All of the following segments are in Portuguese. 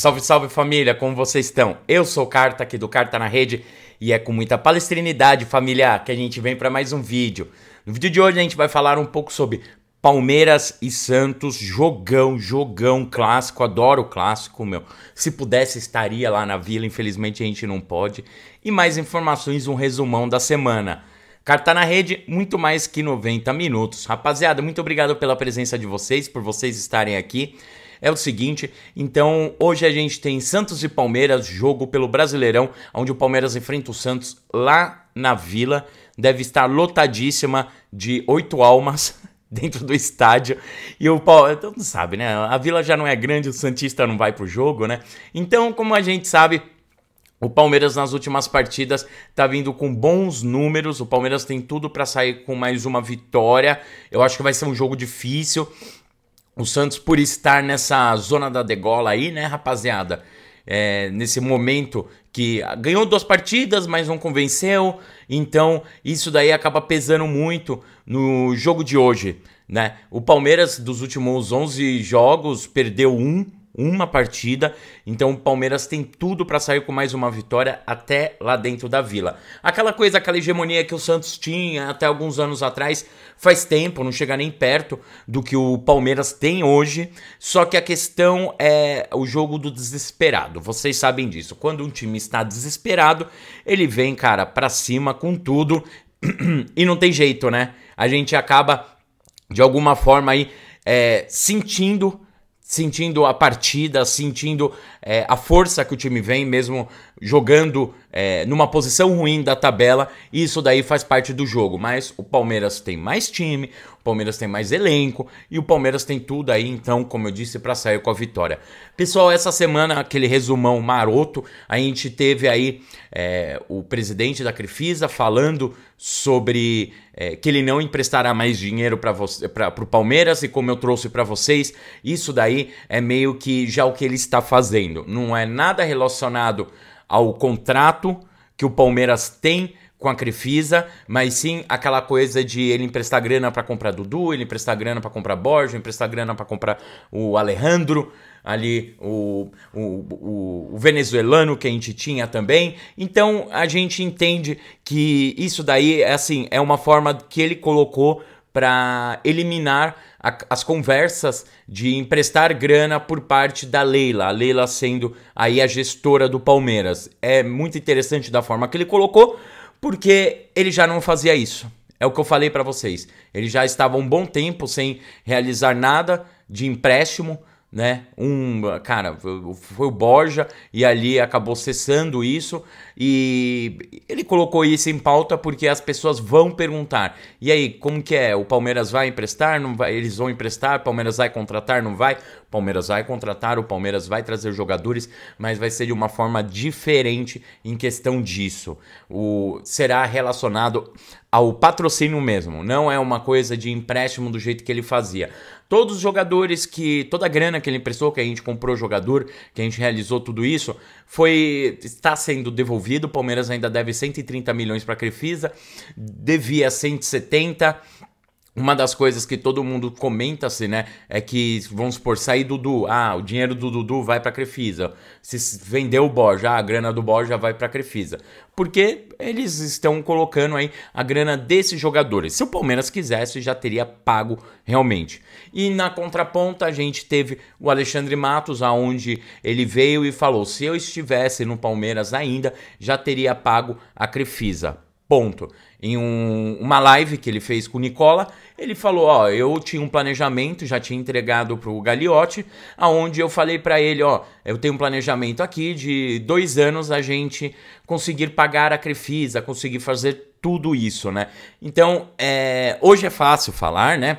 Salve, salve família, como vocês estão? Eu sou o Carta aqui do Carta na Rede e é com muita palestrinidade, família, que a gente vem para mais um vídeo. No vídeo de hoje a gente vai falar um pouco sobre Palmeiras e Santos, jogão, jogão clássico, adoro clássico, meu. Se pudesse estaria lá na Vila, infelizmente a gente não pode. E mais informações, um resumão da semana. Carta na rede, muito mais que 90 minutos. Rapaziada, muito obrigado pela presença de vocês, por vocês estarem aqui é o seguinte: então hoje a gente tem Santos e Palmeiras, jogo pelo Brasileirão, onde o Palmeiras enfrenta o Santos lá na Vila. Deve estar lotadíssima de oito almas dentro do estádio. E o Paulo, todo mundo sabe, né? A Vila já não é grande, o Santista não vai pro jogo, né? Então, como a gente sabe, o Palmeiras nas últimas partidas tá vindo com bons números. O Palmeiras tem tudo para sair com mais uma vitória. Eu acho que vai ser um jogo difícil o Santos por estar nessa zona da degola aí, né, rapaziada? É, nesse momento que ganhou duas partidas, mas não convenceu. Então, isso daí acaba pesando muito no jogo de hoje, né? O Palmeiras, dos últimos 11 jogos, perdeu um, uma partida. Então o Palmeiras tem tudo para sair com mais uma vitória até lá dentro da Vila. Aquela coisa, aquela hegemonia que o Santos tinha até alguns anos atrás, faz tempo, não chega nem perto do que o Palmeiras tem hoje. Só que a questão é o jogo do desesperado. Vocês sabem disso. Quando um time está desesperado, ele vem, cara, para cima com tudo. e não tem jeito, né? A gente acaba de alguma forma aí é, sentindo sentindo a partida, sentindo é, a força que o time vem, mesmo jogando é, numa posição ruim da tabela, e isso daí faz parte do jogo. Mas o Palmeiras tem mais time, o Palmeiras tem mais elenco e o Palmeiras tem tudo aí, então, como eu disse, para sair com a vitória. Pessoal, essa semana, aquele resumão maroto, a gente teve aí é, o presidente da Crefisa falando sobre é, que ele não emprestará mais dinheiro para o Palmeiras e como eu trouxe para vocês, isso daí é meio que já o que ele está fazendo. Não é nada relacionado ao contrato que o Palmeiras tem com a Crefisa, mas sim aquela coisa de ele emprestar grana para comprar Dudu, ele emprestar grana para comprar Borja, emprestar grana para comprar o Alejandro, ali o, o, o, o, venezuelano que a gente tinha também. Então a gente entende que isso daí é assim, é uma forma que ele colocou para eliminar a, as conversas de emprestar grana por parte da Leila, a Leila sendo aí a gestora do Palmeiras. É muito interessante da forma que ele colocou, porque ele já não fazia isso. É o que eu falei para vocês. Ele já estava um bom tempo sem realizar nada de empréstimo né? Um, cara, foi o Borja e ali acabou cessando isso e ele colocou isso em pauta porque as pessoas vão perguntar. E aí, como que é? O Palmeiras vai emprestar? Não vai? Eles vão emprestar? O Palmeiras vai contratar? Não vai? O Palmeiras vai contratar, o Palmeiras vai trazer jogadores, mas vai ser de uma forma diferente em questão disso. O será relacionado ao patrocínio mesmo, não é uma coisa de empréstimo do jeito que ele fazia. Todos os jogadores que. Toda a grana que ele emprestou, que a gente comprou jogador, que a gente realizou tudo isso, foi. está sendo devolvido. O Palmeiras ainda deve 130 milhões para a Crefisa, devia 170 uma das coisas que todo mundo comenta-se, assim, né, é que, vamos supor, sair Dudu, ah, o dinheiro do Dudu vai para Crefisa. Se vender o Borja, ah, a grana do Borja vai para Crefisa. Porque eles estão colocando aí a grana desses jogadores. Se o Palmeiras quisesse, já teria pago realmente. E na contraponta, a gente teve o Alexandre Matos, aonde ele veio e falou: "Se eu estivesse no Palmeiras ainda, já teria pago a Crefisa". Ponto. Em um, uma live que ele fez com o Nicola, ele falou: Ó, eu tinha um planejamento, já tinha entregado pro Gagliotti, aonde eu falei para ele: Ó, eu tenho um planejamento aqui de dois anos a gente conseguir pagar a Crefisa, conseguir fazer tudo isso, né? Então, é, hoje é fácil falar, né?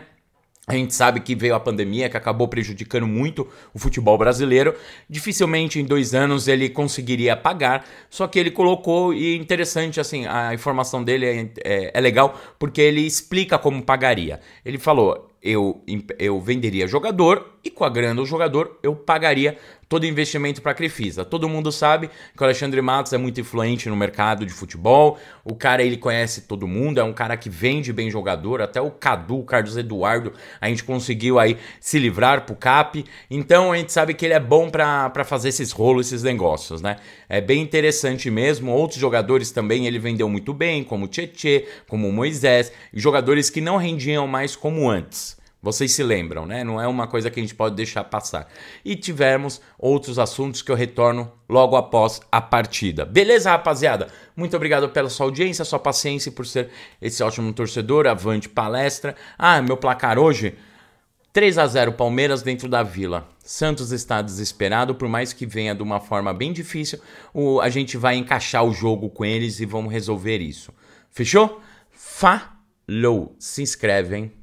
A gente sabe que veio a pandemia, que acabou prejudicando muito o futebol brasileiro. Dificilmente em dois anos ele conseguiria pagar. Só que ele colocou, e interessante, assim, a informação dele é, é, é legal, porque ele explica como pagaria. Ele falou: eu, eu venderia jogador e com a grana do jogador eu pagaria todo investimento para a Crefisa. Todo mundo sabe que o Alexandre Matos é muito influente no mercado de futebol, o cara ele conhece todo mundo, é um cara que vende bem jogador, até o Cadu, o Carlos Eduardo, a gente conseguiu aí se livrar para o CAP, então a gente sabe que ele é bom para fazer esses rolos, esses negócios, né? É bem interessante mesmo, outros jogadores também ele vendeu muito bem, como o Tietê, como o Moisés, jogadores que não rendiam mais como antes. Vocês se lembram, né? Não é uma coisa que a gente pode deixar passar. E tivemos outros assuntos que eu retorno logo após a partida. Beleza, rapaziada? Muito obrigado pela sua audiência, sua paciência por ser esse ótimo torcedor. Avante palestra. Ah, meu placar hoje. 3 a 0 Palmeiras dentro da Vila. Santos está desesperado, por mais que venha de uma forma bem difícil, o, a gente vai encaixar o jogo com eles e vamos resolver isso. Fechou? Falou! Se inscreve, hein?